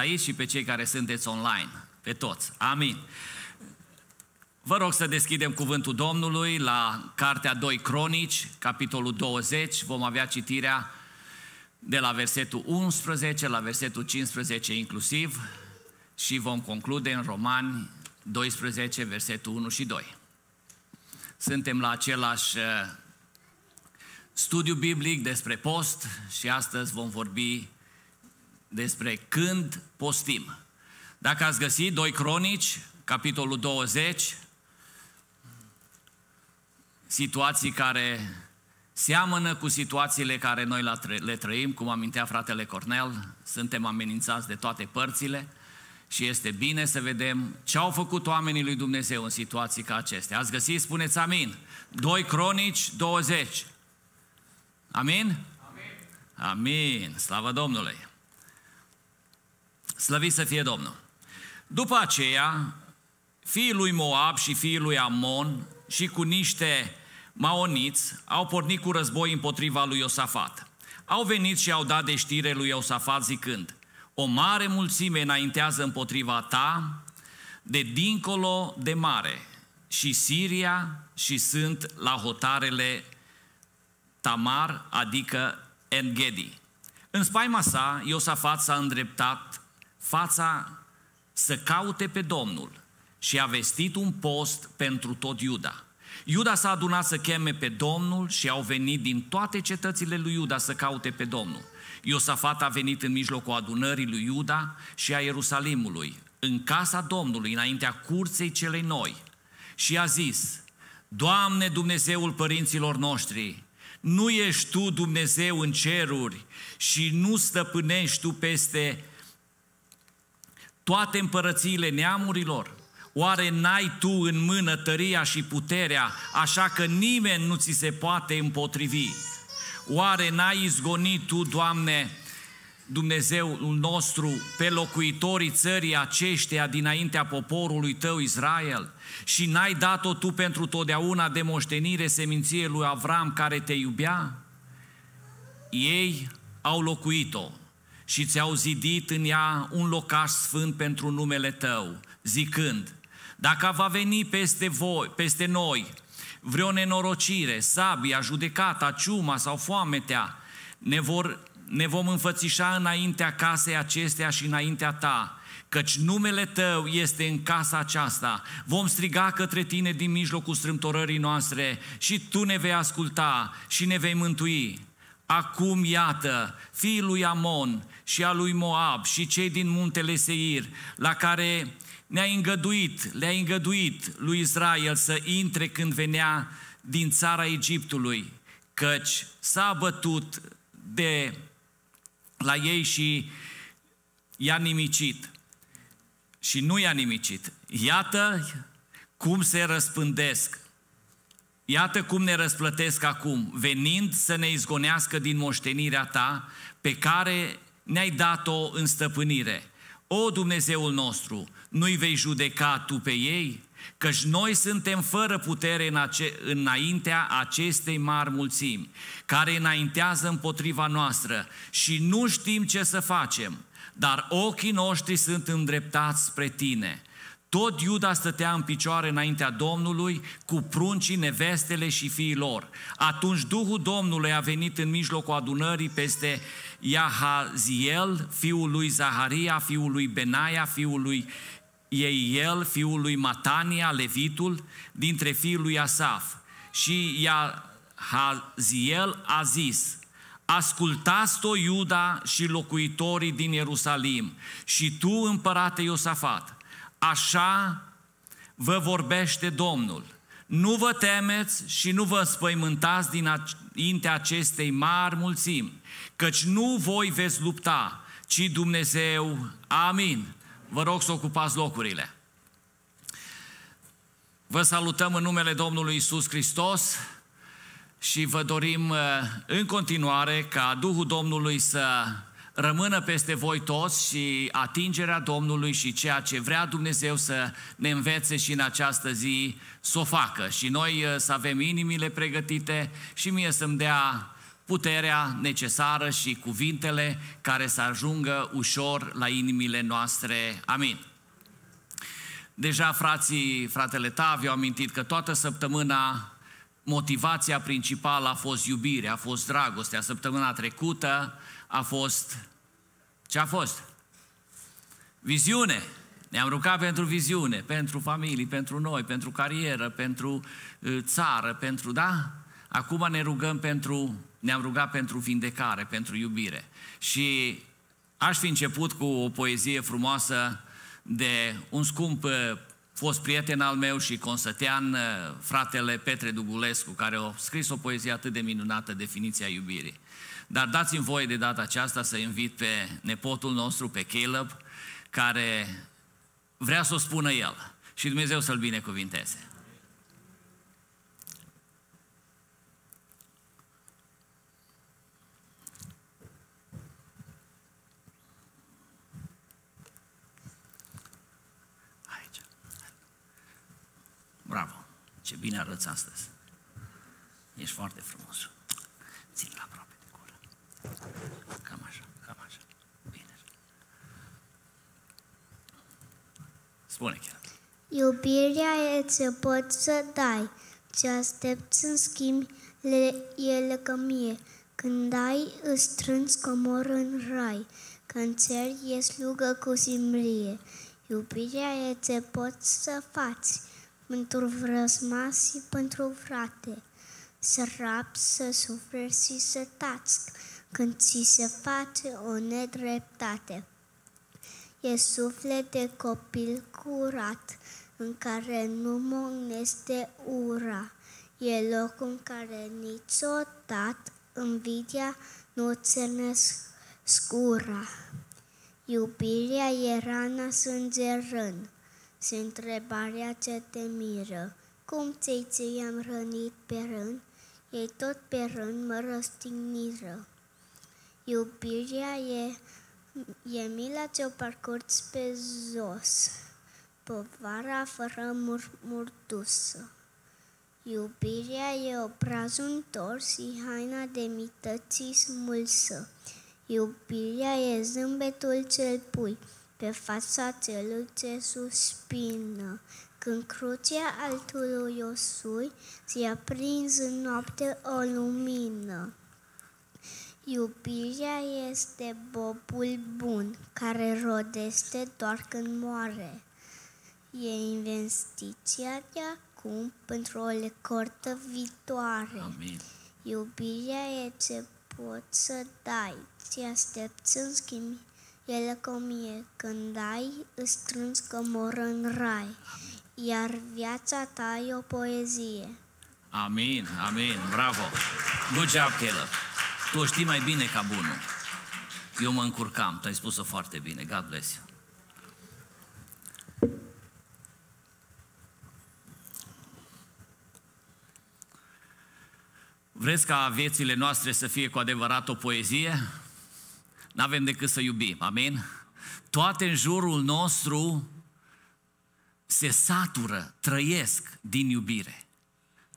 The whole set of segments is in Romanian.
aici și pe cei care sunteți online, pe toți. Amin. Vă rog să deschidem cuvântul Domnului la Cartea 2 Cronici, capitolul 20. Vom avea citirea de la versetul 11 la versetul 15 inclusiv și vom conclude în Romani 12, versetul 1 și 2. Suntem la același uh, studiu biblic despre post și astăzi vom vorbi despre când postim. Dacă ați găsit 2 Cronici, capitolul 20, situații care seamănă cu situațiile care noi le trăim, cum amintea fratele Cornel, suntem amenințați de toate părțile și este bine să vedem ce au făcut oamenii lui Dumnezeu în situații ca acestea. Ați găsit? Spuneți amin. 2 Cronici 20. Amin? Amin. Amin. Slavă Domnului. Slăvit să fie Domnul! După aceea, fiii lui Moab și fiii lui Amon și cu niște maoniți au pornit cu război împotriva lui Iosafat. Au venit și au dat de știre lui Iosafat zicând, o mare mulțime înaintează împotriva ta de dincolo de mare și Siria și sunt la hotarele Tamar, adică Engedi. În spaima sa, Iosafat s-a îndreptat fața să caute pe Domnul și a vestit un post pentru tot Iuda. Iuda s-a adunat să cheme pe Domnul și au venit din toate cetățile lui Iuda să caute pe Domnul. Iosafat a venit în mijlocul adunării lui Iuda și a Ierusalimului, în casa Domnului, înaintea curței celei noi. Și a zis, Doamne Dumnezeul părinților noștri, nu ești Tu Dumnezeu în ceruri și nu stăpânești Tu peste toate împărățiile neamurilor? Oare n-ai tu în mână tăria și puterea, așa că nimeni nu ți se poate împotrivi? Oare n-ai izgonit tu, Doamne, Dumnezeul nostru, pe locuitorii țării aceștia dinaintea poporului tău Israel și n-ai dat-o tu pentru totdeauna de moștenire seminției lui Avram care te iubea? Ei au locuit-o și ți-au zidit în ea un locaș sfânt pentru numele tău, zicând, dacă va veni peste, voi, peste noi vreo nenorocire, sabia, judecata, ciuma sau foametea, ne, vor, ne vom înfățișa înaintea casei acestea și înaintea ta, căci numele Tău este în casa aceasta. Vom striga către Tine din mijlocul strâmtorării noastre și Tu ne vei asculta și ne vei mântui. Acum, iată, fiii lui Amon și a lui Moab și cei din muntele Seir, la care ne-a îngăduit, le-a îngăduit lui Israel să intre când venea din țara Egiptului, căci s-a bătut de la ei și i-a nimicit. Și nu i-a nimicit. Iată cum se răspândesc Iată cum ne răsplătesc acum, venind să ne izgonească din moștenirea ta pe care ne-ai dat-o în stăpânire. O Dumnezeul nostru, nu-i vei judeca tu pe ei? Căci noi suntem fără putere în ace- înaintea acestei mari mulțimi, care înaintează împotriva noastră și nu știm ce să facem, dar ochii noștri sunt îndreptați spre tine, tot Iuda stătea în picioare înaintea Domnului cu pruncii, nevestele și fiii lor. Atunci Duhul Domnului a venit în mijlocul adunării peste Iahaziel, fiul lui Zaharia, fiul lui Benaia, fiul lui Eiel, fiul lui Matania, levitul, dintre fiul lui Asaf. Și Iahaziel a zis, Ascultați o Iuda și locuitorii din Ierusalim și tu, împărate Iosafat, Așa vă vorbește Domnul. Nu vă temeți și nu vă spăimântați dinainte acestei mari mulțimi, căci nu voi veți lupta, ci Dumnezeu. Amin. Vă rog să ocupați locurile. Vă salutăm în numele Domnului Isus Hristos și vă dorim uh, în continuare ca Duhul Domnului să rămână peste voi toți și atingerea Domnului și ceea ce vrea Dumnezeu să ne învețe și în această zi să o facă. Și noi uh, să avem inimile pregătite și mie să-mi dea puterea necesară și cuvintele care să ajungă ușor la inimile noastre. Amin. Deja frații, fratele Tavi, au amintit că toată săptămâna motivația principală a fost iubirea, a fost dragostea. Săptămâna trecută a fost ce a fost. Viziune. Ne-am rugat pentru viziune, pentru familii, pentru noi, pentru carieră, pentru uh, țară, pentru, da? Acum ne rugăm pentru, ne-am rugat pentru vindecare, pentru iubire. Și aș fi început cu o poezie frumoasă de un scump uh, fost prieten al meu și consătean, uh, fratele Petre Dugulescu, care a scris o poezie atât de minunată, definiția iubirii. Dar dați-mi voie de data aceasta să invit pe nepotul nostru, pe Caleb, care vrea să o spună el. Și Dumnezeu să-l binecuvinteze. Bravo! Ce bine arăți astăzi! Ești foarte frumos! Țin la Cam așa, cam așa. Bine. Spune chiar. Iubirea e ce poți să dai, ce aștepți în schimb, le, e lăcămie. Când ai, îți strângi comor în rai, când cer e slugă cu simbrie. Iubirea e ce poți să faci, pentru vrăzma și pentru frate, să rap, să suferi și să tați, când ți se face o nedreptate. E suflet de copil curat, în care nu este ura. E loc în care niciodată invidia nu ține scura. Iubirea e rana sângerând, se întrebarea ce te miră. Cum ți-i ți-am rănit pe rând? Ei tot pe rând mă răstigniră. Iubirea e, e mila ce-o parcurs pe jos, povara fără murmur dusă. Iubirea e obrazul întors și haina de mității smulsă. Iubirea e zâmbetul cel pui pe fața celui ce suspină. Când crucea altului o sui, se prins în noapte o lumină. Iubirea este bobul bun, care rodește doar când moare. E investiția de acum pentru o lecortă viitoare. Amin. Iubirea e ce poți să dai, ți aștepți în schimb ele cum e. Când ai, îți strângi că mor în rai, iar viața ta e o poezie. Amin, amin, bravo! Good job, Caleb! Tu o știi mai bine ca bunul. Eu mă încurcam, tu ai spus-o foarte bine. God bless you. Vreți ca viețile noastre să fie cu adevărat o poezie? N-avem decât să iubim, amin? Toate în jurul nostru se satură, trăiesc din iubire.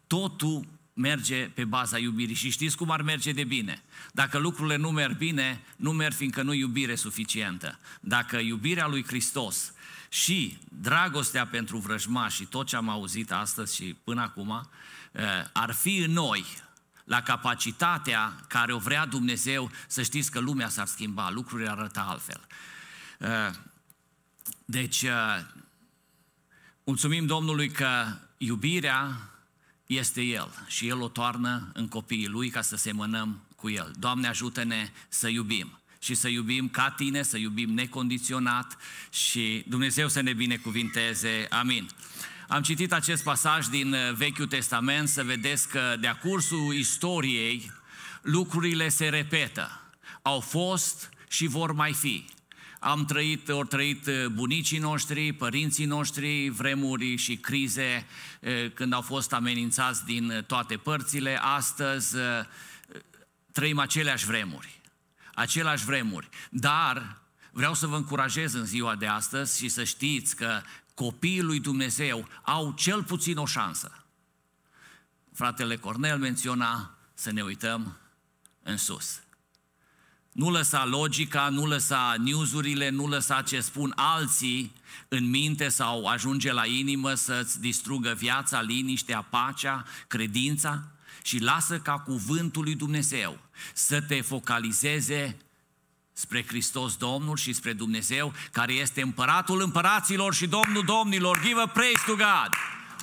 Totul merge pe baza iubirii. Și știți cum ar merge de bine. Dacă lucrurile nu merg bine, nu merg fiindcă nu iubire suficientă. Dacă iubirea lui Hristos și dragostea pentru vrăjmași și tot ce am auzit astăzi și până acum, eh, ar fi în noi, la capacitatea care o vrea Dumnezeu, să știți că lumea s-ar schimba, lucrurile arată arăta altfel. Eh, deci, eh, mulțumim Domnului că iubirea este El și El o toarnă în copiii Lui ca să semănăm cu El. Doamne ajută-ne să iubim și să iubim ca Tine, să iubim necondiționat și Dumnezeu să ne binecuvinteze. Amin. Am citit acest pasaj din uh, Vechiul Testament să vedeți că de-a cursul istoriei lucrurile se repetă. Au fost și vor mai fi. Am trăit, ori trăit uh, bunicii noștri, părinții noștri, vremuri și crize uh, când au fost amenințați din uh, toate părțile. Astăzi trăim aceleași vremuri. Aceleași vremuri. Dar vreau să vă încurajez în ziua de astăzi și să știți că copiii lui Dumnezeu au cel puțin o șansă. Fratele Cornel menționa să ne uităm în sus. Nu lăsa logica, nu lăsa newsurile, nu lăsa ce spun alții în minte sau ajunge la inimă să-ți distrugă viața, liniștea, pacea, credința și lasă ca cuvântul lui Dumnezeu să te focalizeze spre Hristos Domnul și spre Dumnezeu, care este împăratul împăraților și Domnul domnilor. Give a praise to God!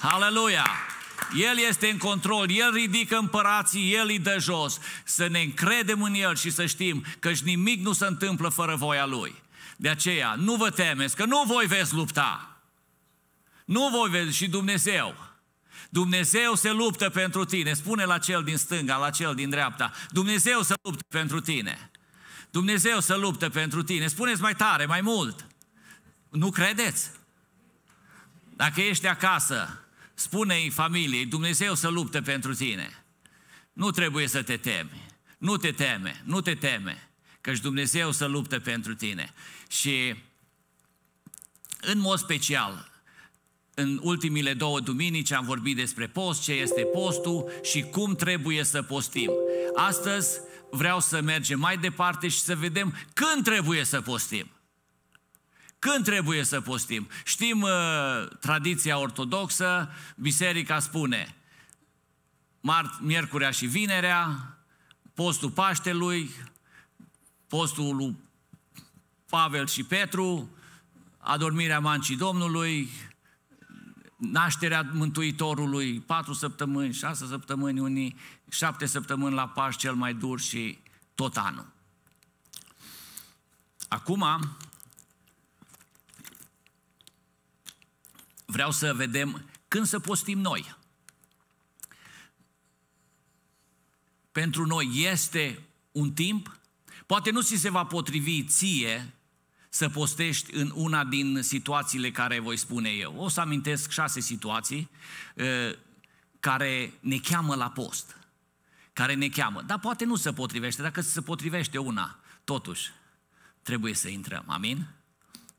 Hallelujah! El este în control, El ridică împărații, El îi dă jos. Să ne încredem în El și să știm că nimic nu se întâmplă fără voia Lui. De aceea, nu vă temeți că nu voi veți lupta. Nu voi veți și Dumnezeu. Dumnezeu se luptă pentru tine. Spune la cel din stânga, la cel din dreapta. Dumnezeu se luptă pentru tine. Dumnezeu se luptă pentru tine. Spuneți mai tare, mai mult. Nu credeți? Dacă ești acasă, spune-i familiei, Dumnezeu să lupte pentru tine. Nu trebuie să te temi. Nu te teme, nu te teme, căci Dumnezeu să lupte pentru tine. Și în mod special, în ultimile două duminici am vorbit despre post, ce este postul și cum trebuie să postim. Astăzi vreau să mergem mai departe și să vedem când trebuie să postim. Când trebuie să postim? Știm uh, tradiția ortodoxă, biserica spune mart, miercurea și vinerea, postul Paștelui, postul lui Pavel și Petru, adormirea mancii Domnului, nașterea Mântuitorului, patru săptămâni, șase săptămâni unii, șapte săptămâni la Paști cel mai dur și tot anul. Acum, vreau să vedem când să postim noi. Pentru noi este un timp, poate nu ți se va potrivi ție să postești în una din situațiile care voi spune eu. O să amintesc șase situații care ne cheamă la post. Care ne cheamă. Dar poate nu se potrivește. Dacă se potrivește una, totuși, trebuie să intrăm. Amin?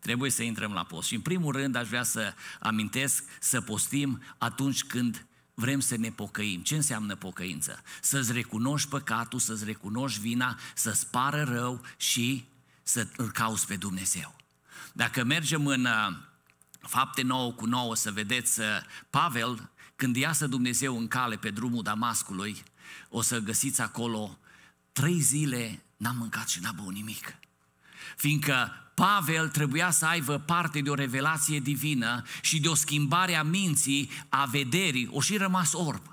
trebuie să intrăm la post. Și în primul rând aș vrea să amintesc să postim atunci când vrem să ne pocăim. Ce înseamnă pocăință? Să-ți recunoști păcatul, să-ți recunoști vina, să-ți pară rău și să îl cauți pe Dumnezeu. Dacă mergem în uh, fapte 9 cu 9 să vedeți uh, Pavel, când iasă Dumnezeu în cale pe drumul Damascului, o să găsiți acolo trei zile n-a mâncat și n-a băut nimic fiindcă Pavel trebuia să aibă parte de o revelație divină și de o schimbare a minții, a vederii, o și rămas orb.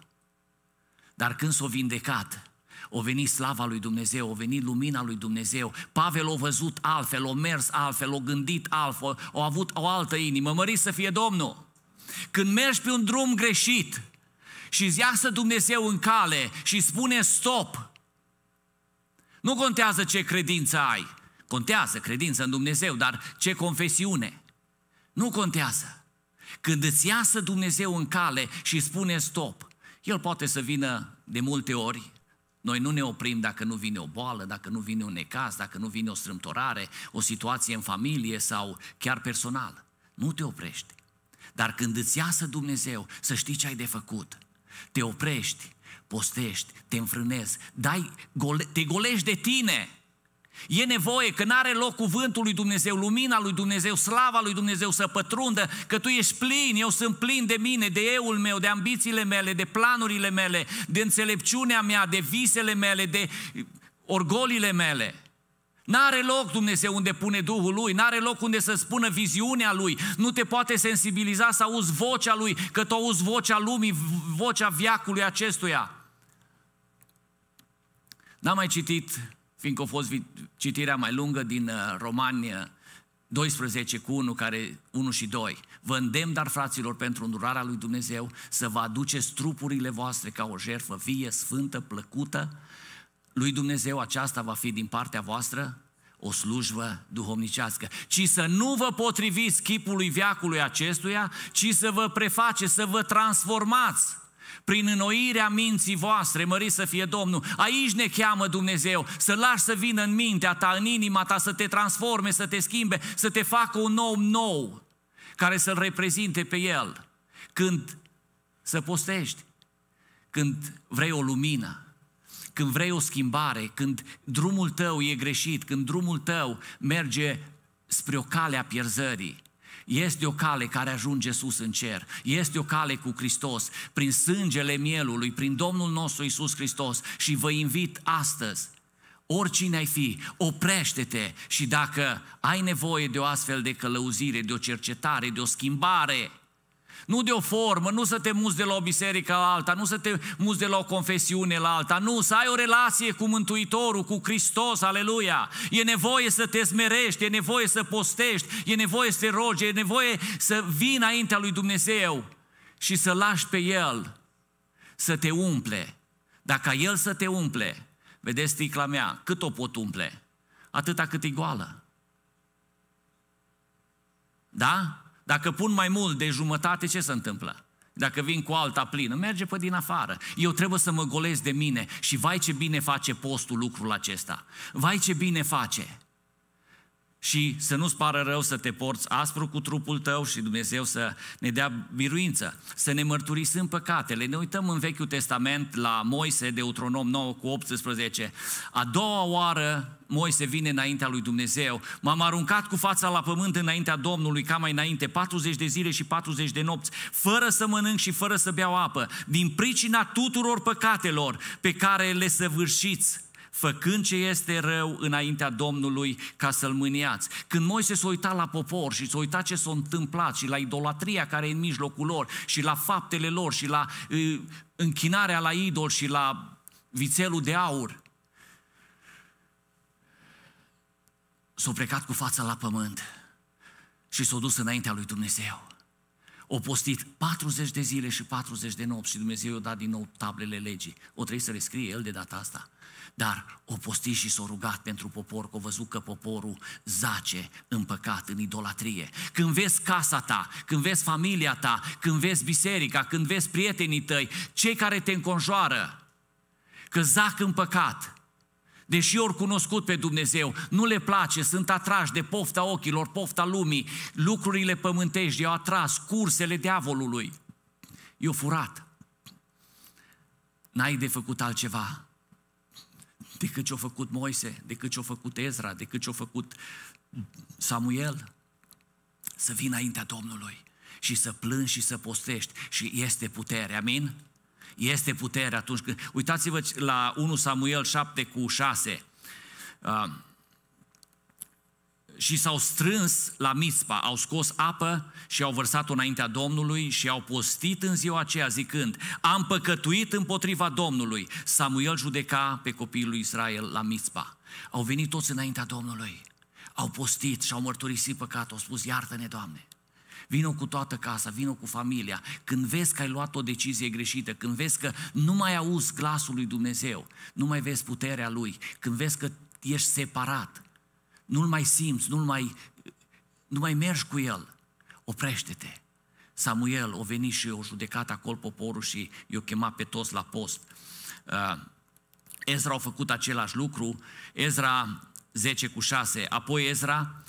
Dar când s-o vindecat, o venit slava lui Dumnezeu, o venit lumina lui Dumnezeu. Pavel o văzut altfel, o mers altfel, o gândit altfel, o avut o altă inimă. Măriți să fie Domnul! Când mergi pe un drum greșit și îți iasă Dumnezeu în cale și spune stop, nu contează ce credință ai, Contează credința în Dumnezeu, dar ce confesiune? Nu contează. Când îți iasă Dumnezeu în cale și spune stop, El poate să vină de multe ori, noi nu ne oprim dacă nu vine o boală, dacă nu vine un necaz, dacă nu vine o strâmtorare, o situație în familie sau chiar personal. Nu te oprești. Dar când îți iasă Dumnezeu, să știi ce ai de făcut. Te oprești, postești, te înfrânezi, dai, gole, te golești de tine E nevoie că n-are loc cuvântul lui Dumnezeu, lumina lui Dumnezeu, slava lui Dumnezeu să pătrundă, că tu ești plin, eu sunt plin de mine, de euul meu, de ambițiile mele, de planurile mele, de înțelepciunea mea, de visele mele, de orgolile mele. N-are loc Dumnezeu unde pune Duhul Lui, n-are loc unde să spună viziunea Lui, nu te poate sensibiliza să auzi vocea Lui, că tu auzi vocea lumii, vocea viacului acestuia. N-am mai citit fiindcă a fost citirea mai lungă din uh, Romani 12 uh, cu 1, care, 1 și 2. Vă îndemn, dar fraților, pentru îndurarea lui Dumnezeu, să vă aduceți trupurile voastre ca o jertfă vie, sfântă, plăcută. Lui Dumnezeu aceasta va fi din partea voastră o slujbă duhovnicească, ci să nu vă potriviți chipului viacului acestuia, ci să vă preface, să vă transformați prin înnoirea minții voastre, mări să fie Domnul. Aici ne cheamă Dumnezeu, să lași să vină în mintea ta, în inima ta, să te transforme, să te schimbe, să te facă un om nou, care să-L reprezinte pe El. Când să postești, când vrei o lumină, când vrei o schimbare, când drumul tău e greșit, când drumul tău merge spre o cale a pierzării, este o cale care ajunge sus în cer. Este o cale cu Hristos, prin sângele mielului, prin Domnul nostru Isus Hristos. Și vă invit astăzi, oricine ai fi, oprește-te și dacă ai nevoie de o astfel de călăuzire, de o cercetare, de o schimbare, nu de o formă, nu să te muți de la o biserică la alta, nu să te muți de la o confesiune la alta, nu, să ai o relație cu Mântuitorul, cu Hristos, aleluia. E nevoie să te smerești, e nevoie să postești, e nevoie să te rogi, e nevoie să vii înaintea lui Dumnezeu și să lași pe El să te umple. Dacă El să te umple, vedeți sticla mea, cât o pot umple? Atâta cât e goală. Da? Dacă pun mai mult de jumătate, ce se întâmplă? Dacă vin cu alta plină, merge pe din afară. Eu trebuie să mă golesc de mine și vai ce bine face postul lucrul acesta. Vai ce bine face și să nu-ți pară rău să te porți aspru cu trupul tău și Dumnezeu să ne dea biruință, să ne mărturisim păcatele. Ne uităm în Vechiul Testament la Moise, Deuteronom 9 cu 18. A doua oară Moise vine înaintea lui Dumnezeu. M-am aruncat cu fața la pământ înaintea Domnului, ca mai înainte, 40 de zile și 40 de nopți, fără să mănânc și fără să beau apă, din pricina tuturor păcatelor pe care le săvârșiți făcând ce este rău înaintea Domnului ca să-l mâniați. Când Moise s-a uitat la popor și s-a uitat ce s-a întâmplat și la idolatria care e în mijlocul lor și la faptele lor și la uh, închinarea la idol și la vițelul de aur, s-a plecat cu fața la pământ și s-a dus înaintea lui Dumnezeu. O postit 40 de zile și 40 de nopți și Dumnezeu i-a dat din nou tablele legii. O trebuie să le scrie el de data asta. Dar o postit și s-a rugat pentru popor, că a văzut că poporul zace în păcat, în idolatrie. Când vezi casa ta, când vezi familia ta, când vezi biserica, când vezi prietenii tăi, cei care te înconjoară, că zac în păcat, Deși ori cunoscut pe Dumnezeu, nu le place, sunt atrași de pofta ochilor, pofta lumii, lucrurile pământești i-au atras, cursele diavolului. I-au furat. N-ai de făcut altceva decât ce-a făcut Moise, decât ce-a făcut Ezra, decât ce-a făcut Samuel. Să vii înaintea Domnului și să plângi și să postești și este putere, amin? este putere atunci când... Uitați-vă la 1 Samuel 7 cu 6. Uh, și s-au strâns la Mispa, au scos apă și au vărsat-o înaintea Domnului și au postit în ziua aceea zicând, am păcătuit împotriva Domnului. Samuel judeca pe copiii lui Israel la Mispa. Au venit toți înaintea Domnului, au postit și au mărturisit păcatul, au spus, iartă-ne, Doamne. Vino cu toată casa, vino cu familia. Când vezi că ai luat o decizie greșită, când vezi că nu mai auzi glasul lui Dumnezeu, nu mai vezi puterea lui, când vezi că ești separat, nu-l mai simți, nu-l mai, nu mai mergi cu el, oprește-te. Samuel o venit și o judecat acolo poporul și i-o chema pe toți la post. Uh, Ezra a făcut același lucru, Ezra 10 cu 6, apoi Ezra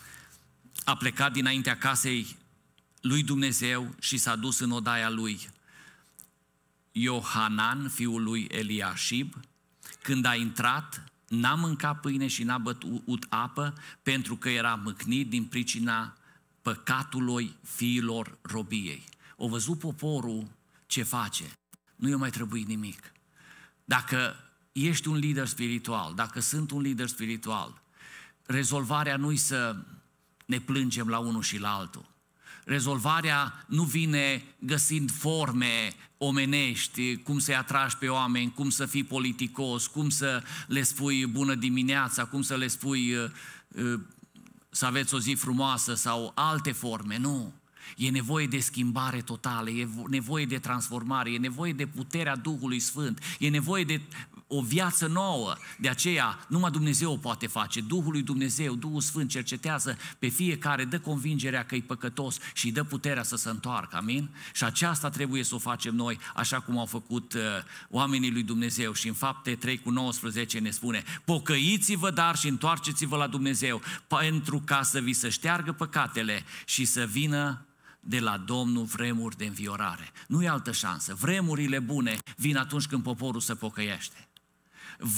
a plecat dinaintea casei lui Dumnezeu și s-a dus în odaia lui Iohanan, fiul lui Eliashib. Când a intrat, n-a mâncat pâine și n-a bătut apă, pentru că era mâcnit din pricina păcatului fiilor robiei. O văzut poporul ce face. Nu i-a mai trebuit nimic. Dacă ești un lider spiritual, dacă sunt un lider spiritual, rezolvarea nu-i să ne plângem la unul și la altul. Rezolvarea nu vine găsind forme omenești, cum să-i atragi pe oameni, cum să fii politicos, cum să le spui bună dimineața, cum să le spui uh, uh, să aveți o zi frumoasă sau alte forme, nu. E nevoie de schimbare totală, e nevoie de transformare, e nevoie de puterea Duhului Sfânt, e nevoie de o viață nouă. De aceea, numai Dumnezeu o poate face. Duhul lui Dumnezeu, Duhul Sfânt, cercetează pe fiecare, dă convingerea că e păcătos și îi dă puterea să se întoarcă. Amin? Și aceasta trebuie să o facem noi, așa cum au făcut uh, oamenii lui Dumnezeu. Și în fapte 3 cu 19 ne spune, pocăiți-vă dar și întoarceți-vă la Dumnezeu, pentru ca să vi se șteargă păcatele și să vină de la Domnul vremuri de înviorare. Nu e altă șansă. Vremurile bune vin atunci când poporul se pocăiește.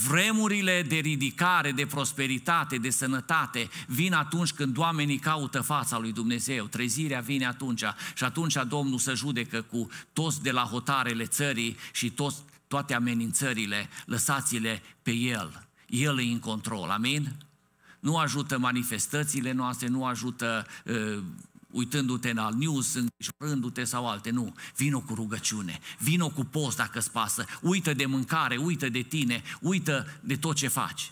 Vremurile de ridicare, de prosperitate, de sănătate vin atunci când oamenii caută fața lui Dumnezeu. Trezirea vine atunci și atunci Domnul se judecă cu toți de la hotarele țării și toți, toate amenințările, lăsați-le pe El. El e în control, amin? Nu ajută manifestațiile noastre, nu ajută uh, uitându-te în alt news, îngrijorându-te sau alte, nu. Vino cu rugăciune, vino cu post dacă îți pasă, uită de mâncare, uită de tine, uită de tot ce faci.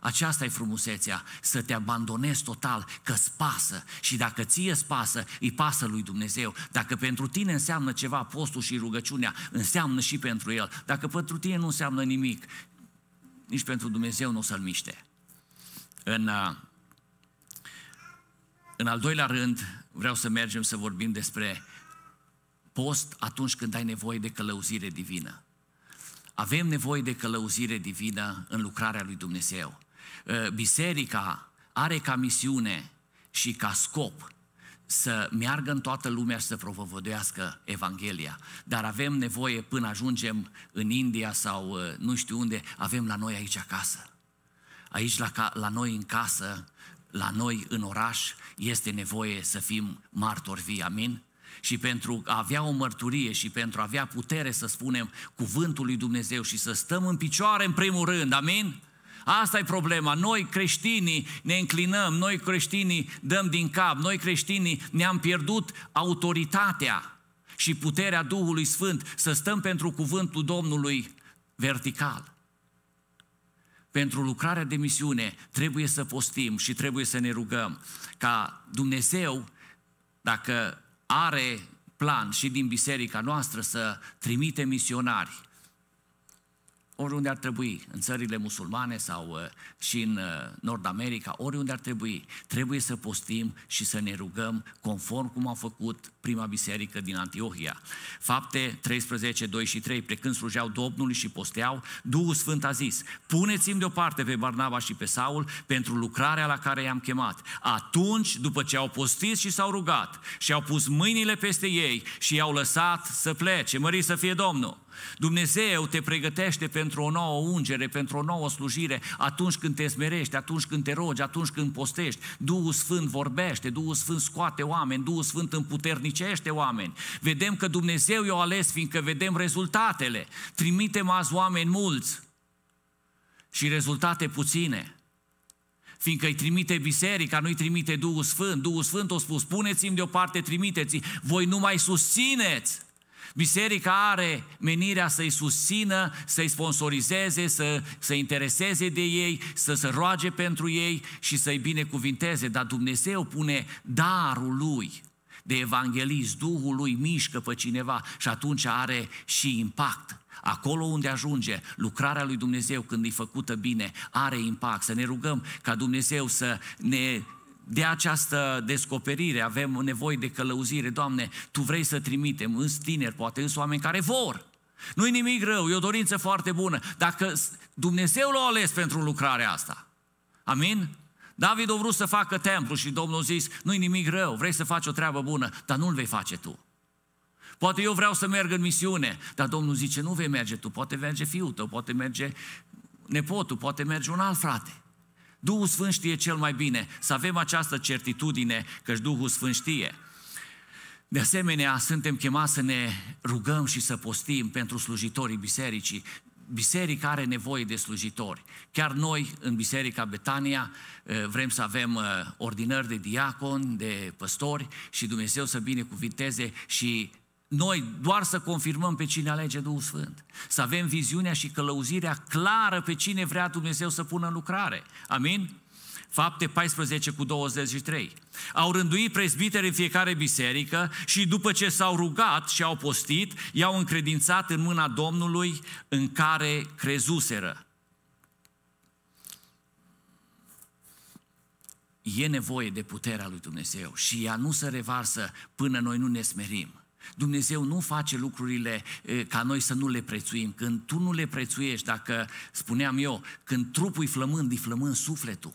Aceasta e frumusețea, să te abandonezi total, că îți pasă. Și dacă ție îți pasă, îi pasă lui Dumnezeu. Dacă pentru tine înseamnă ceva postul și rugăciunea, înseamnă și pentru el. Dacă pentru tine nu înseamnă nimic, nici pentru Dumnezeu nu o să-l miște. În, uh, în al doilea rând, vreau să mergem să vorbim despre post atunci când ai nevoie de călăuzire divină. Avem nevoie de călăuzire divină în lucrarea lui Dumnezeu. Ă, biserica are ca misiune și ca scop să meargă în toată lumea și să propovăduiască Evanghelia. Dar avem nevoie până ajungem în India sau ă, nu știu unde, avem la noi aici acasă. Aici la, la noi în casă la noi în oraș este nevoie să fim martori vii, amin? Și pentru a avea o mărturie și pentru a avea putere să spunem cuvântul lui Dumnezeu și să stăm în picioare în primul rând, amin? Asta e problema. Noi creștinii ne înclinăm, noi creștinii dăm din cap, noi creștinii ne-am pierdut autoritatea și puterea Duhului Sfânt să stăm pentru cuvântul Domnului vertical pentru lucrarea de misiune trebuie să postim și trebuie să ne rugăm ca Dumnezeu, dacă are plan și din biserica noastră să trimite misionari, oriunde ar trebui, în țările musulmane sau uh, și în uh, Nord America, oriunde ar trebui, trebuie să postim și să ne rugăm conform cum a făcut prima biserică din Antiohia. Fapte 13, 2 și 3, plecând slujeau Domnului și posteau, Duhul Sfânt a zis, puneți-mi deoparte pe Barnaba și pe Saul pentru lucrarea la care i-am chemat. Atunci, după ce au postit și s-au rugat și au pus mâinile peste ei și i-au lăsat să plece, mări să fie Domnul. Dumnezeu te pregătește pentru o nouă ungere, pentru o nouă slujire, atunci când te smerești, atunci când te rogi, atunci când postești. Duhul Sfânt vorbește, Duhul Sfânt scoate oameni, Duhul Sfânt împuternicește oameni. Vedem că Dumnezeu i-a ales, fiindcă vedem rezultatele. Trimitem azi oameni mulți și rezultate puține fiindcă îi trimite biserica, nu îi trimite Duhul Sfânt. Duhul Sfânt a spus, puneți-mi deoparte, trimiteți voi nu mai susțineți. Biserica are menirea să-i susțină, să-i sponsorizeze, să se intereseze de ei, să se roage pentru ei și să-i binecuvinteze, dar Dumnezeu pune darul lui de evanghelist, Duhul lui mișcă pe cineva și atunci are și impact. Acolo unde ajunge lucrarea lui Dumnezeu când e făcută bine, are impact. Să ne rugăm ca Dumnezeu să ne de această descoperire, avem nevoie de călăuzire. Doamne, Tu vrei să trimitem în tineri, poate în oameni care vor. Nu-i nimic rău, e o dorință foarte bună. Dacă Dumnezeu l-a ales pentru lucrarea asta. Amin? David a vrut să facă templu și Domnul a zis, nu-i nimic rău, vrei să faci o treabă bună, dar nu-l vei face tu. Poate eu vreau să merg în misiune, dar Domnul zice, nu vei merge tu, poate merge fiul tău, poate merge nepotul, poate merge un alt frate. Duhul Sfânt știe cel mai bine. Să avem această certitudine că Duhul Sfânt știe. De asemenea, suntem chemați să ne rugăm și să postim pentru slujitorii bisericii. Biserica are nevoie de slujitori. Chiar noi, în Biserica Betania, eh, vrem să avem eh, ordinări de diacon, de păstori și Dumnezeu să binecuvinteze și noi doar să confirmăm pe cine alege Duhul Sfânt. Să avem viziunea și călăuzirea clară pe cine vrea Dumnezeu să pună în lucrare. Amin? Fapte 14 cu 23. Au rânduit prezbiteri în fiecare biserică și după ce s-au rugat și au postit, i-au încredințat în mâna Domnului în care crezuseră. E nevoie de puterea lui Dumnezeu și ea nu se revarsă până noi nu ne smerim. Dumnezeu nu face lucrurile eh, ca noi să nu le prețuim. Când tu nu le prețuiești, dacă spuneam eu, când trupul e flămând, îi flămând sufletul.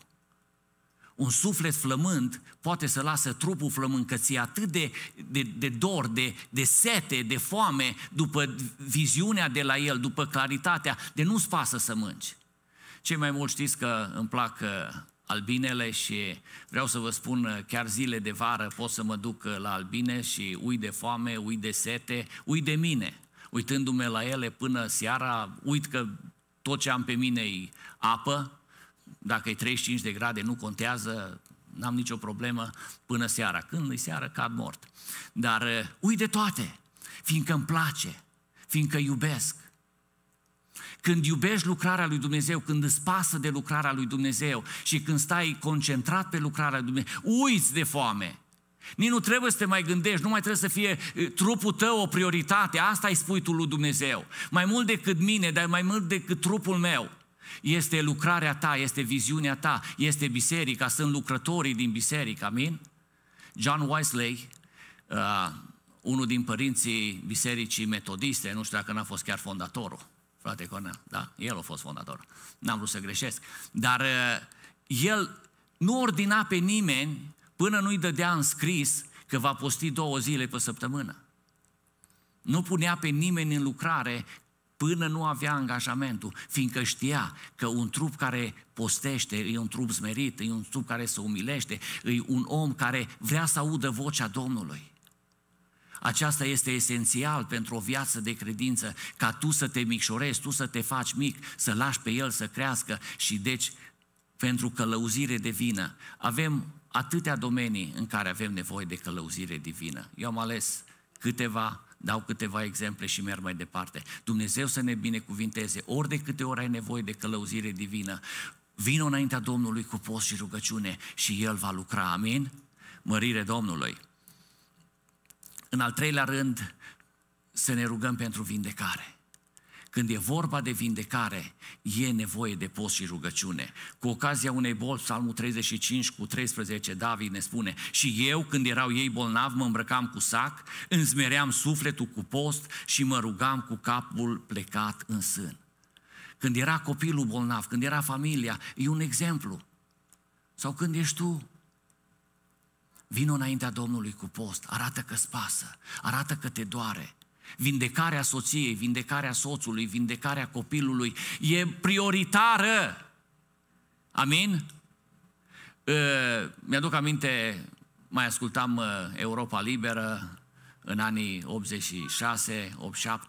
Un suflet flămând poate să lasă trupul flămând, că ți atât de, de, de dor, de, de sete, de foame, după viziunea de la el, după claritatea, de nu-ți pasă să mânci. Cei mai mulți știți că îmi plac eh, albinele și vreau să vă spun, uh, chiar zile de vară pot să mă duc uh, la albine și ui de foame, ui de sete, ui de mine. Uitându-me la ele până seara, uit că tot ce am pe mine e apă, dacă e 35 de grade nu contează, n-am nicio problemă până seara. Când e seara, cad mort. Dar uh, ui de toate, fiindcă îmi place, fiindcă iubesc, când iubești lucrarea lui Dumnezeu, când îți pasă de lucrarea lui Dumnezeu și când stai concentrat pe lucrarea lui Dumnezeu, uiți de foame. Nici nu trebuie să te mai gândești, nu mai trebuie să fie trupul tău o prioritate, asta îi spui tu lui Dumnezeu. Mai mult decât mine, dar mai mult decât trupul meu. Este lucrarea ta, este viziunea ta, este biserica, sunt lucrătorii din biserică, amin? John Wesley, uh, unul din părinții bisericii metodiste, nu știu dacă n-a fost chiar fondatorul, frate Cornel, da? El a fost fondator. N-am vrut să greșesc. Dar uh, el nu ordina pe nimeni până nu-i dădea în scris că va posti două zile pe săptămână. Nu punea pe nimeni în lucrare până nu avea angajamentul, fiindcă știa că un trup care postește e un trup smerit, e un trup care se umilește, e un om care vrea să audă vocea Domnului. Aceasta este esențial pentru o viață de credință, ca tu să te micșorezi, tu să te faci mic, să lași pe el să crească și deci pentru călăuzire divină. Avem atâtea domenii în care avem nevoie de călăuzire divină. Eu am ales câteva, dau câteva exemple și merg mai departe. Dumnezeu să ne binecuvinteze ori de câte ori ai nevoie de călăuzire divină. vină înaintea Domnului cu post și rugăciune și El va lucra. Amin? Mărire Domnului! În al treilea rând, să ne rugăm pentru vindecare. Când e vorba de vindecare, e nevoie de post și rugăciune. Cu ocazia unei boli, Psalmul 35 cu 13, David ne spune Și eu, când erau ei bolnavi, mă îmbrăcam cu sac, însmeream sufletul cu post și mă rugam cu capul plecat în sân. Când era copilul bolnav, când era familia, e un exemplu. Sau când ești tu Vino înaintea Domnului cu post, arată că spasă, arată că te doare. Vindecarea soției, vindecarea soțului, vindecarea copilului e prioritară. Amin? Ă, mi-aduc aminte, mai ascultam ă, Europa Liberă în anii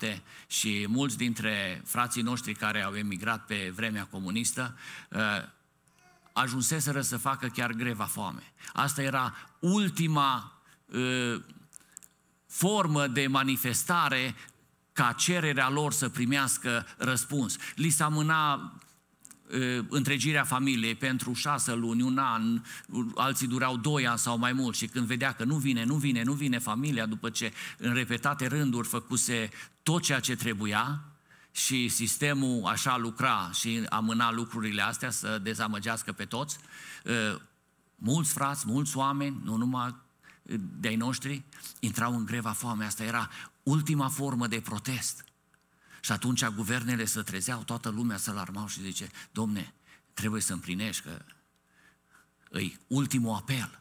86-87 și mulți dintre frații noștri care au emigrat pe vremea comunistă ă, ajunseseră să facă chiar greva foame. Asta era ultima uh, formă de manifestare ca cererea lor să primească răspuns. Li s-a mâna ă, întregirea familiei pentru șase luni, un an, alții durau doi ani sau mai mult și când vedea că nu vine, nu vine, nu vine familia, după ce în repetate rânduri făcuse tot ceea ce trebuia, și sistemul așa lucra și amâna lucrurile astea să dezamăgească pe toți, ă, mulți frați, mulți oameni, nu numai de-ai noștri, intrau în greva foame. Asta era ultima formă de protest. Și atunci guvernele se trezeau, toată lumea se alarmau și zice, domne, trebuie să împlinești că îi ultimul apel.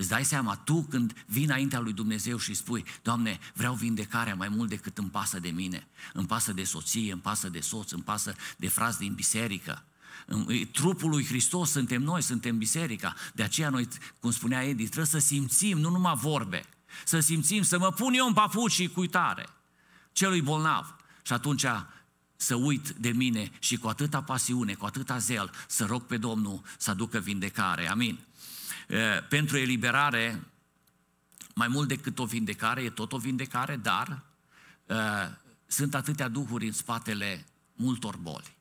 Îți dai seama, tu când vii înaintea lui Dumnezeu și spui, Doamne, vreau vindecarea mai mult decât îmi pasă de mine, îmi pasă de soție, îmi pasă de soț, îmi pasă de frați din biserică, trupul lui Hristos suntem noi, suntem biserica. De aceea noi, cum spunea Edi, trebuie să simțim, nu numai vorbe, să simțim, să mă pun eu în papucii cu uitare celui bolnav. Și atunci să uit de mine și cu atâta pasiune, cu atâta zel, să rog pe Domnul să aducă vindecare. Amin. Eh, pentru eliberare, mai mult decât o vindecare, e tot o vindecare, dar eh, sunt atâtea duhuri în spatele multor boli.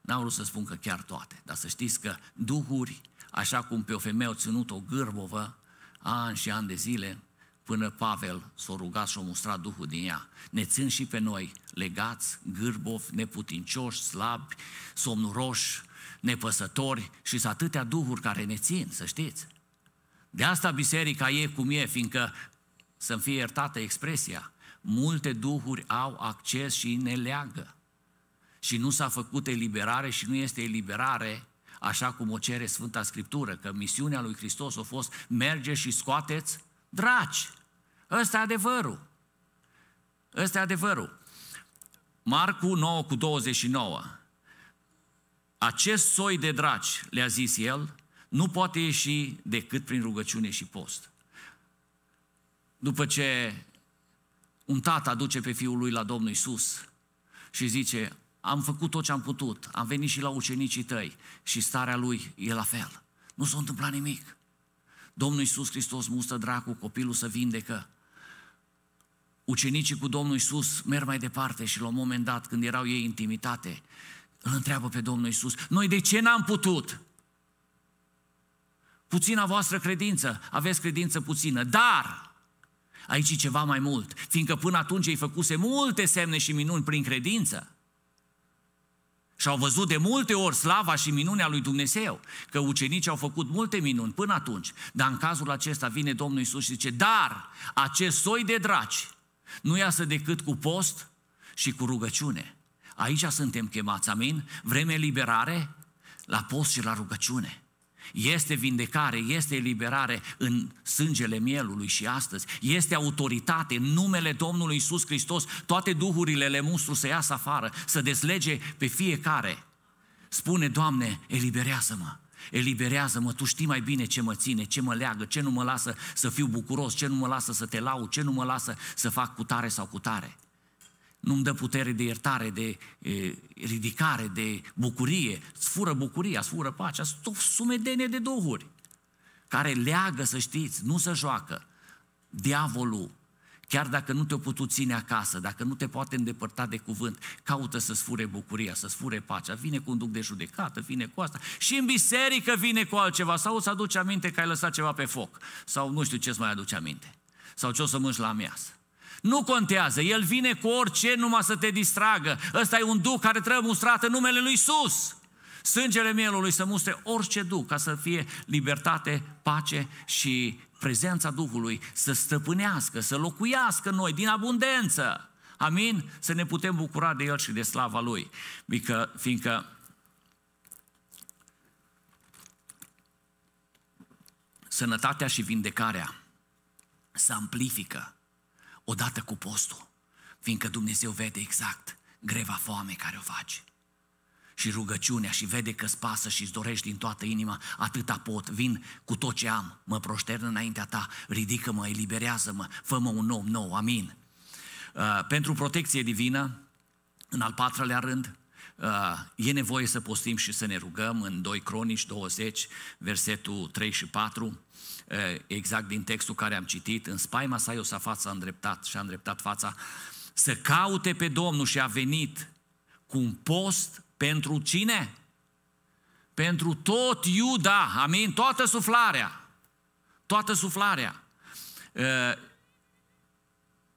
N-am vrut să spun că chiar toate, dar să știți că duhuri, așa cum pe o femeie au ținut o gârbovă, ani și ani de zile, până Pavel s-a rugat și a mustrat Duhul din ea. Ne țin și pe noi legați, gârbovi, neputincioși, slabi, somnuroși, nepăsători și sunt atâtea duhuri care ne țin, să știți. De asta biserica e cum e, fiindcă să-mi fie iertată expresia, multe duhuri au acces și ne leagă. Și nu s-a făcut eliberare și nu este eliberare așa cum o cere Sfânta Scriptură, că misiunea lui Hristos a fost merge și scoateți draci. Ăsta e adevărul. Ăsta e adevărul. Marcu 9 cu 29. Acest soi de draci, le-a zis el, nu poate ieși decât prin rugăciune și post. După ce un tată aduce pe fiul lui la Domnul Isus și zice, am făcut tot ce am putut, am venit și la ucenicii tăi și starea lui e la fel. Nu s-a întâmplat nimic. Domnul Iisus Hristos mustă dracul, copilul să vindecă. Ucenicii cu Domnul Iisus merg mai departe și la un moment dat, când erau ei intimitate, îl întreabă pe Domnul Isus. Noi de ce n-am putut? Puțina voastră credință, aveți credință puțină, dar aici e ceva mai mult, fiindcă până atunci ei făcuse multe semne și minuni prin credință. Și au văzut de multe ori slava și minunea lui Dumnezeu, că ucenicii au făcut multe minuni până atunci, dar în cazul acesta vine Domnul Isus și zice, dar acest soi de draci nu iasă decât cu post și cu rugăciune. Aici suntem chemați, amin? vreme liberare, La post și la rugăciune. Este vindecare, este eliberare în sângele mielului și astăzi. Este autoritate în numele Domnului Isus Hristos. Toate duhurile le mustru să iasă afară, să deslege pe fiecare. Spune, Doamne, eliberează-mă. Eliberează-mă, Tu știi mai bine ce mă ține, ce mă leagă, ce nu mă lasă să fiu bucuros, ce nu mă lasă să te lau, ce nu mă lasă să fac cu tare sau cu tare nu-mi dă putere de iertare, de e, ridicare, de bucurie, îți fură bucuria, îți fură pacea, sunt sumedenie de duhuri care leagă, să știți, nu se joacă. Diavolul, chiar dacă nu te-o putut ține acasă, dacă nu te poate îndepărta de cuvânt, caută să-ți fure bucuria, să-ți fure pacea, vine cu un duc de judecată, vine cu asta și în biserică vine cu altceva sau îți aduce aminte că ai lăsat ceva pe foc sau nu știu ce-ți mai aduce aminte sau ce o să mânci la amiază. Nu contează, El vine cu orice numai să te distragă. Ăsta e un duc care trebuie mustrat în numele Lui Iisus. Sângele mielului să mustre orice duc ca să fie libertate, pace și prezența Duhului să stăpânească, să locuiască noi din abundență. Amin? Să ne putem bucura de El și de slava Lui. Fică, fiindcă sănătatea și vindecarea se amplifică odată cu postul, fiindcă Dumnezeu vede exact greva foame care o faci și rugăciunea și vede că îți pasă și îți dorești din toată inima, atâta pot, vin cu tot ce am, mă proștern înaintea ta, ridică-mă, eliberează-mă, fă-mă un om nou, amin. Uh, pentru protecție divină, în al patrulea rând, Uh, e nevoie să postim și să ne rugăm în 2 Cronici 20, versetul 3 și 4, uh, exact din textul care am citit, în spaima sa Iosafat s-a îndreptat și a îndreptat fața să caute pe Domnul și a venit cu un post pentru cine? Pentru tot Iuda, amin, toată suflarea, toată suflarea. Uh,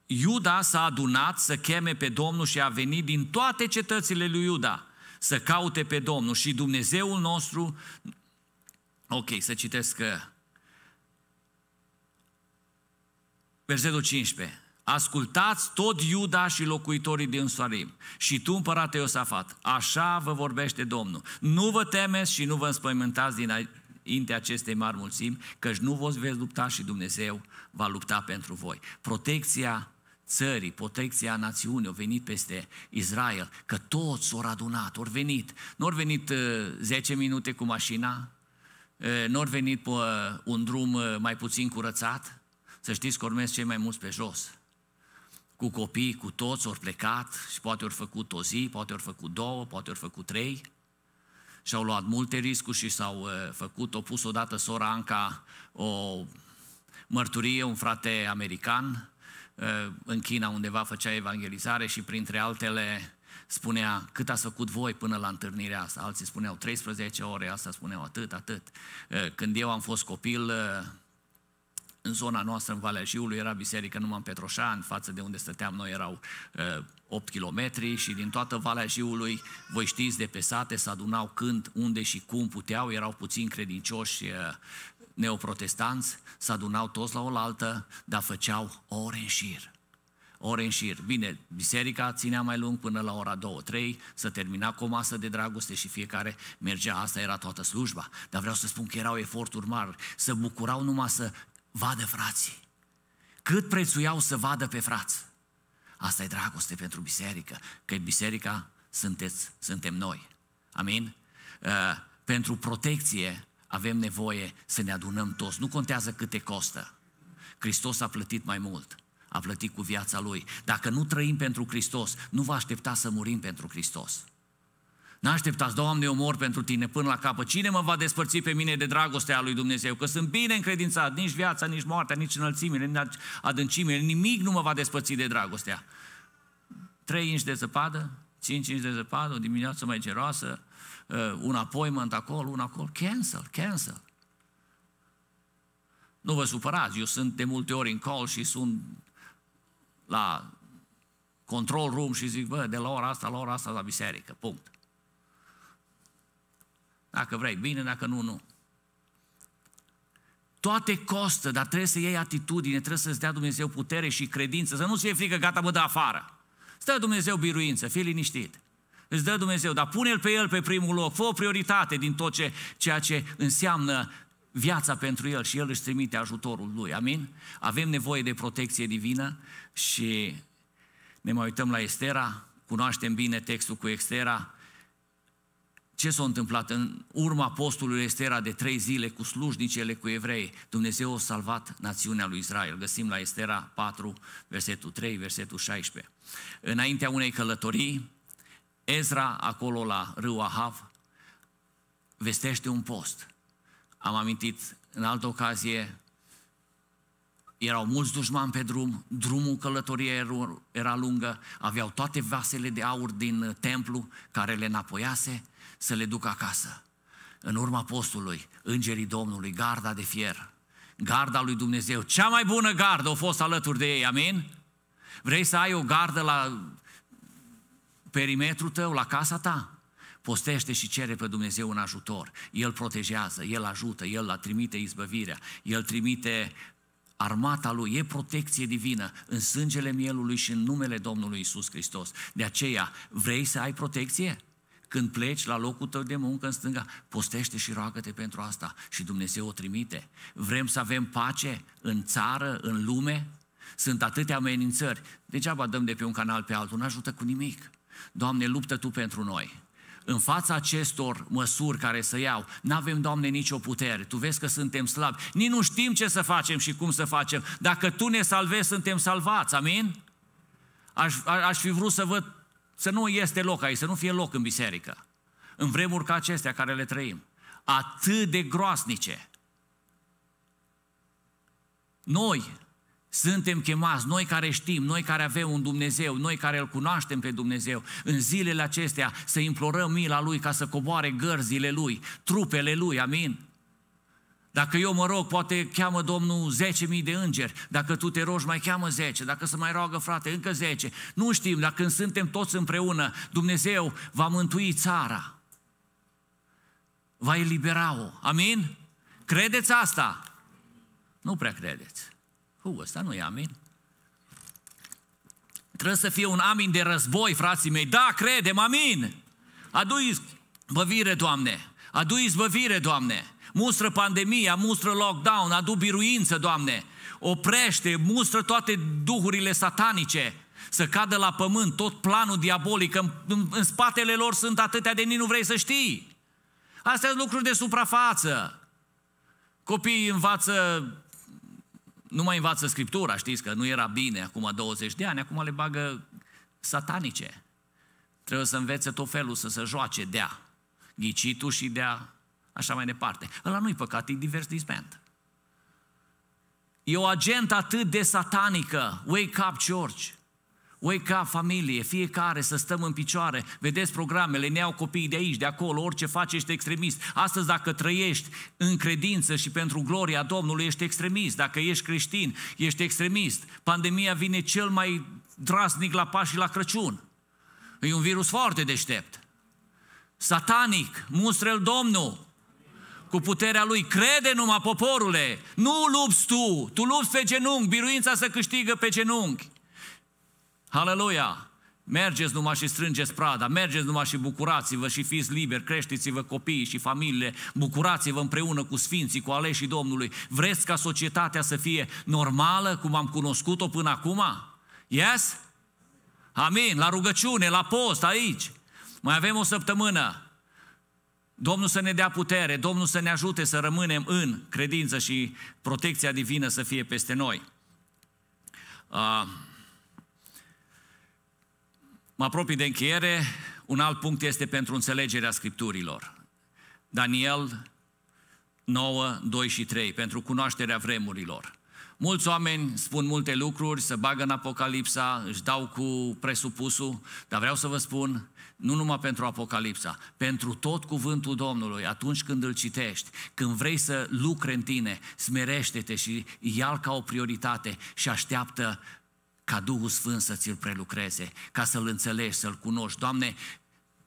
Iuda s-a adunat să cheme pe Domnul și a venit din toate cetățile lui Iuda să caute pe Domnul și Dumnezeul nostru... Ok, să citesc că uh, versetul 15. Ascultați tot Iuda și locuitorii din Soarim și tu, împărate Iosafat, așa vă vorbește Domnul. Nu vă temeți și nu vă înspăimântați înainte acestei mari mulțimi, căci nu vă veți lupta și Dumnezeu va lupta pentru voi. Protecția țării, protecția națiunii, au venit peste Israel, că toți s-au adunat, au venit. Nu au venit 10 uh, minute cu mașina, uh, nu au venit pe uh, un drum mai puțin curățat, să știți că urmez cei mai mulți pe jos. Cu copii, cu toți, au plecat și poate au făcut o zi, poate au făcut două, poate au făcut trei. Și au luat multe riscuri și s-au făcut. O pus odată sora Anca o mărturie, un frate american, Eh, în China undeva făcea evangelizare și printre altele spunea cât ați făcut voi până la întâlnirea asta. Alții spuneau 13 ore, asta spuneau atât, atât. Eh, când eu am fost copil, eh, în zona noastră, în Valea Jiului, era biserică numai în Petroșan, față de unde stăteam noi erau 8 kilometri și din toată Valea Jiului, voi știți, de pe sate se adunau când, unde și cum puteau, erau puțin credincioși neoprotestanți se adunau toți la oaltă, dar făceau ore în șir. Ore în șir. Bine, biserica ținea mai lung până la ora 2-3, să termina cu o masă de dragoste și fiecare mergea, asta era toată slujba. Dar vreau să spun că erau eforturi mari, să bucurau numai să vadă frații. Cât prețuiau să vadă pe frați. Asta e dragoste pentru biserică, că biserica sunteți, suntem noi. Amin? Uh, pentru protecție avem nevoie să ne adunăm toți. Nu contează cât te costă. Hristos a plătit mai mult. A plătit cu viața Lui. Dacă nu trăim pentru Hristos, nu vă aștepta să murim pentru Hristos. Nu așteptați, Doamne, eu mor pentru Tine până la capăt. Cine mă va despărți pe mine de dragostea lui Dumnezeu? Că sunt bine încredințat, nici viața, nici moartea, nici înălțimile, nici adâncimile, nimic nu mă va despărți de dragostea. Trei inci de zăpadă, cinci inci de zăpadă, o dimineață mai geroasă, Eh, un appointment acolo, un acolo, cancel, cancel. Nu vă supărați, eu sunt de multe ori în call și sunt la control room și zic, bă, de la ora asta, la ora asta la biserică, punct. Dacă vrei, bine, dacă nu, nu. Toate costă, dar trebuie să iei atitudine, trebuie să-ți dea Dumnezeu putere și credință, să nu ți fie frică, gata, mă dă afară. Stă Dumnezeu biruință, fii liniștit. Îți dă Dumnezeu, dar pune-L pe El pe primul loc, fă o prioritate din tot ce, ceea ce înseamnă viața pentru El și El își trimite ajutorul Lui, amin? Avem nevoie de protecție divină și ne mai uităm la Estera, cunoaștem bine textul cu Estera, ce s-a întâmplat în urma postului Estera de trei zile cu slujnicele cu evrei? Dumnezeu a salvat națiunea lui Israel. Găsim la Estera 4, versetul 3, versetul 16. Înaintea unei călătorii, Ezra, acolo la râul Ahav, vestește un post. Am amintit în altă ocazie, erau mulți dușmani pe drum, drumul călătoriei era lungă, aveau toate vasele de aur din uh, templu care le înapoiase să le ducă acasă. În urma postului, îngerii Domnului, garda de fier, garda lui Dumnezeu, cea mai bună gardă a fost alături de ei, amin? Vrei să ai o gardă la perimetrul tău, la casa ta. Postește și cere pe Dumnezeu un ajutor. El protejează, El ajută, El la trimite izbăvirea, El trimite armata Lui, e protecție divină în sângele mielului și în numele Domnului Isus Hristos. De aceea, vrei să ai protecție? Când pleci la locul tău de muncă în stânga, postește și roagă-te pentru asta și Dumnezeu o trimite. Vrem să avem pace în țară, în lume? Sunt atâtea amenințări. Degeaba dăm de pe un canal pe altul, nu ajută cu nimic. Doamne, luptă Tu pentru noi. În fața acestor măsuri care să iau, nu avem, Doamne, nicio putere. Tu vezi că suntem slabi. Nici nu știm ce să facem și cum să facem. Dacă Tu ne salvezi, suntem salvați. Amin? Aș, aș fi vrut să văd să nu este loc aici, să nu fie loc în biserică. În vremuri ca acestea care le trăim. Atât de groasnice. Noi, suntem chemați, noi care știm, noi care avem un Dumnezeu, noi care îl cunoaștem pe Dumnezeu, în zilele acestea să implorăm mila Lui ca să coboare gărzile Lui, trupele Lui, amin? Dacă eu mă rog, poate cheamă Domnul 10.000 de îngeri, dacă tu te rogi, mai cheamă 10, dacă se mai roagă, frate, încă 10. Nu știm, dacă când suntem toți împreună, Dumnezeu va mântui țara, va elibera-o, amin? Credeți asta? Nu prea credeți cu ăsta, nu e amin. Trebuie să fie un amin de război, frații mei. Da, credem, amin. Adu-i băvire, Doamne. Adu-i băvire, Doamne. Mustră pandemia, mustră lockdown, adu biruință, Doamne. Oprește, mustră toate duhurile satanice, să cadă la pământ tot planul diabolic, în, în, în spatele lor sunt atâtea de nici nu vrei să știi. Astea sunt lucruri de suprafață. Copiii învață nu mai învață Scriptura, știți că nu era bine acum 20 de ani, acum le bagă satanice. Trebuie să învețe tot felul să se joace dea, ghicitul și dea, așa mai departe. Ăla nu-i păcat, e divertisment. E o agentă atât de satanică. Wake up, George! Oi ca familie, fiecare să stăm în picioare, vedeți programele, ne iau copiii de aici, de acolo, orice faci ești extremist. Astăzi dacă trăiești în credință și pentru gloria Domnului ești extremist, dacă ești creștin ești extremist. Pandemia vine cel mai drasnic la și la Crăciun. E un virus foarte deștept. Satanic, mustrel Domnul cu puterea lui. Crede numai, poporule, nu lupți tu, tu lupți pe genunchi, biruința să câștigă pe genunchi. Haleluia! Mergeți numai și strângeți prada, mergeți numai și bucurați-vă și fiți liberi, creșteți-vă copiii și familiile, bucurați-vă împreună cu sfinții, cu aleșii Domnului. Vreți ca societatea să fie normală, cum am cunoscut-o până acum? Yes? Amin, la rugăciune, la post, aici. Mai avem o săptămână. Domnul să ne dea putere, Domnul să ne ajute să rămânem în credință și protecția divină să fie peste noi. Uh, Mă apropii de încheiere, un alt punct este pentru înțelegerea Scripturilor. Daniel 9, 2 și 3, pentru cunoașterea vremurilor. Mulți oameni spun multe lucruri, se bagă în Apocalipsa, își dau cu presupusul, dar vreau să vă spun, nu numai pentru Apocalipsa, pentru tot cuvântul Domnului, atunci când îl citești, când vrei să lucre în tine, smerește-te și ia ca o prioritate și așteaptă ca Duhul Sfânt să ți-l prelucreze, ca să-l înțelegi, să-l cunoști. Doamne,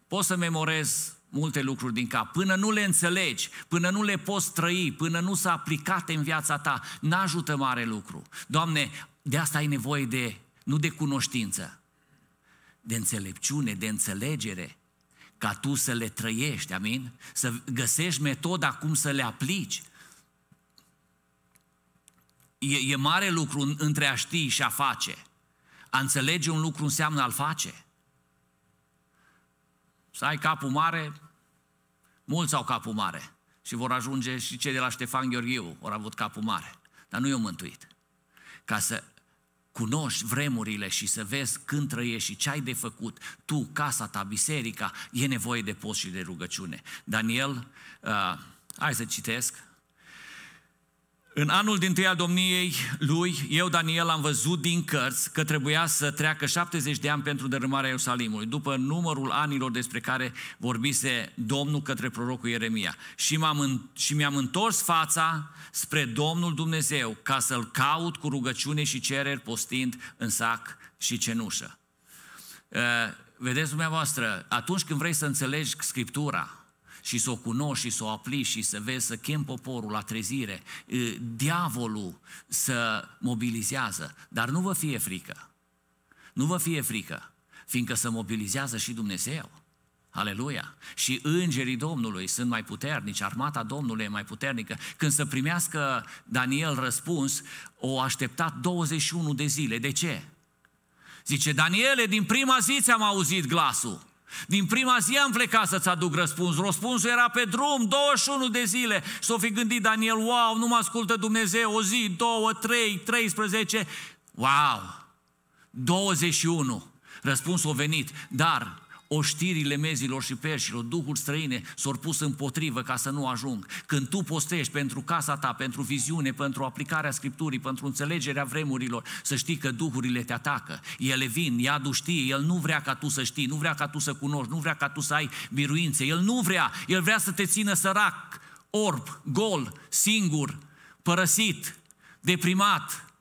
poți să memorez multe lucruri din cap, până nu le înțelegi, până nu le poți trăi, până nu s-a aplicate în viața ta, n-ajută mare lucru. Doamne, de asta ai nevoie de, nu de cunoștință, de înțelepciune, de înțelegere, ca tu să le trăiești, amin? Să găsești metoda cum să le aplici. E, e mare lucru între a ști și a face. A înțelege un lucru înseamnă a-l face. Să ai capul mare, mulți au capul mare. Și vor ajunge și cei de la Ștefan Gheorghiu, au avut capul mare. Dar nu i-au mântuit. Ca să cunoști vremurile și să vezi când trăiești și ce ai de făcut, tu, casa ta, biserica, e nevoie de post și de rugăciune. Daniel, uh, hai să citesc, în anul din tâi al domniei lui, eu, Daniel, am văzut din cărți că trebuia să treacă 70 de ani pentru dărâmarea Ierusalimului, după numărul anilor despre care vorbise Domnul către prorocul Ieremia. Și, m-am, și mi-am întors fața spre Domnul Dumnezeu ca să-L caut cu rugăciune și cereri, postind în sac și cenușă. Uh, vedeți dumneavoastră, atunci când vrei să înțelegi Scriptura, și să o cunoști și să o aplici și să vezi să chem poporul la trezire, diavolul să mobilizează, dar nu vă fie frică. Nu vă fie frică, fiindcă să mobilizează și Dumnezeu. Aleluia! Și îngerii Domnului sunt mai puternici, armata Domnului e mai puternică. Când să primească Daniel răspuns, o așteptat 21 de zile. De ce? Zice, Daniele, din prima zi ți-am auzit glasul. Din prima zi am plecat să-ți aduc răspuns. Răspunsul era pe drum, 21 de zile. S-o fi gândit Daniel, wow, nu mă ascultă Dumnezeu, o zi, două, trei, 13. Wow! 21. Răspunsul a venit, dar oștirile mezilor și perșilor, duhuri străine s-au pus împotrivă ca să nu ajung. Când tu postești pentru casa ta, pentru viziune, pentru aplicarea Scripturii, pentru înțelegerea vremurilor, să știi că duhurile te atacă. Ele vin, ia știe, El nu vrea ca tu să știi, nu vrea ca tu să cunoști, nu vrea ca tu să ai biruințe, El nu vrea, El vrea să te țină sărac, orb, gol, singur, părăsit, deprimat,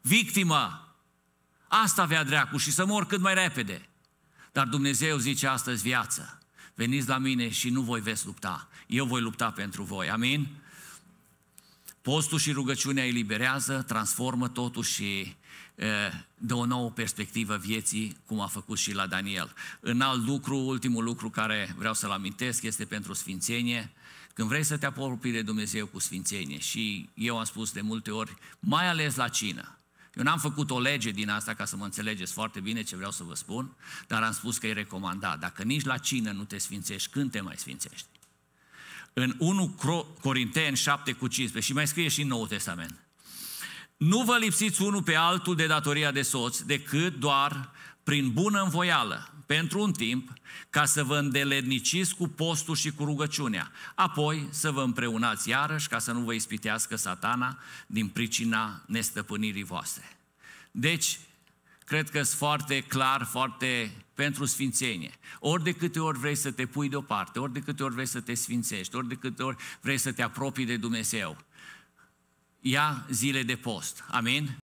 victimă. Asta avea dreacul și să mor cât mai repede. Dar Dumnezeu zice astăzi viață. Veniți la mine și nu voi veți lupta. Eu voi lupta pentru voi. Amin? Postul și rugăciunea eliberează, transformă totul și dă o nouă perspectivă vieții, cum a făcut și la Daniel. În alt lucru, ultimul lucru care vreau să-l amintesc este pentru sfințenie. Când vrei să te apropii de Dumnezeu cu sfințenie și eu am spus de multe ori, mai ales la cină, eu n-am făcut o lege din asta ca să mă înțelegeți foarte bine ce vreau să vă spun, dar am spus că e recomandat. Dacă nici la cină nu te sfințești, când te mai sfințești? În 1 Corinteni 7 cu 15 și mai scrie și în Noul Testament. Nu vă lipsiți unul pe altul de datoria de soț, decât doar prin bună învoială, pentru un timp ca să vă îndeledniciți cu postul și cu rugăciunea, apoi să vă împreunați iarăși ca să nu vă ispitească satana din pricina nestăpânirii voastre. Deci, cred că sunt foarte clar, foarte pentru sfințenie. Ori de câte ori vrei să te pui deoparte, ori de câte ori vrei să te sfințești, ori de câte ori vrei să te apropii de Dumnezeu, ia zile de post. Amin?